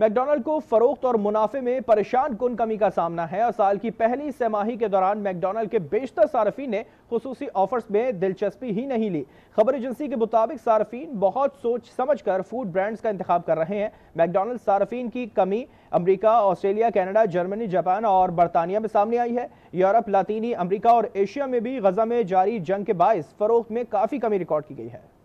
McDonald को फरोख्त और मुनाफे में परेशान कन कमी का सामना है और साल की पहली सहमाही के दौरान मैकडोनल्ड के बेशतर सार्फी ने खसूसी ऑफर्स में दिलचस्पी ही नहीं ली खबर एजेंसी के मुताबिक सार्फिन बहुत सोच समझ कर फूड ब्रांड्स का इंतख्या कर रहे हैं मैकडोनल्ड सार्फिन की कमी अमरीका ऑस्ट्रेलिया कनाडा जर्मनी जापान और बरतानिया में सामने आई है यूरोप लातीनी अमरीका और एशिया में भी गजा में जारी जंग के बायस फरोख्त में काफ़ी कमी रिकॉर्ड की गई है